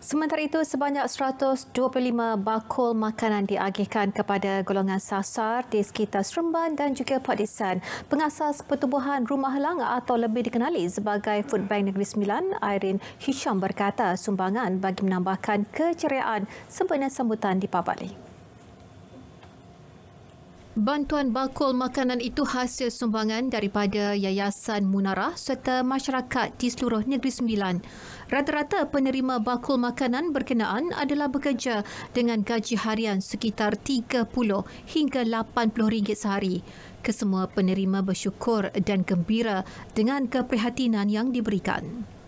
Sementara itu, sebanyak 125 bakul makanan diagihkan kepada golongan sasar di sekitar Seremban dan juga Port Desan. Pengasas Pertubuhan Rumah Lang atau lebih dikenali sebagai Food Bank Negeri Sembilan, Irene Hisham berkata sumbangan bagi menambahkan keceriaan sempena sambutan di Pabali. Bantuan bakul makanan itu hasil sumbangan daripada Yayasan Munarah serta masyarakat di seluruh Negeri Sembilan. Rata-rata penerima bakul makanan berkenaan adalah bekerja dengan gaji harian sekitar RM30 hingga RM80 sehari. Kesemua penerima bersyukur dan gembira dengan keprihatinan yang diberikan.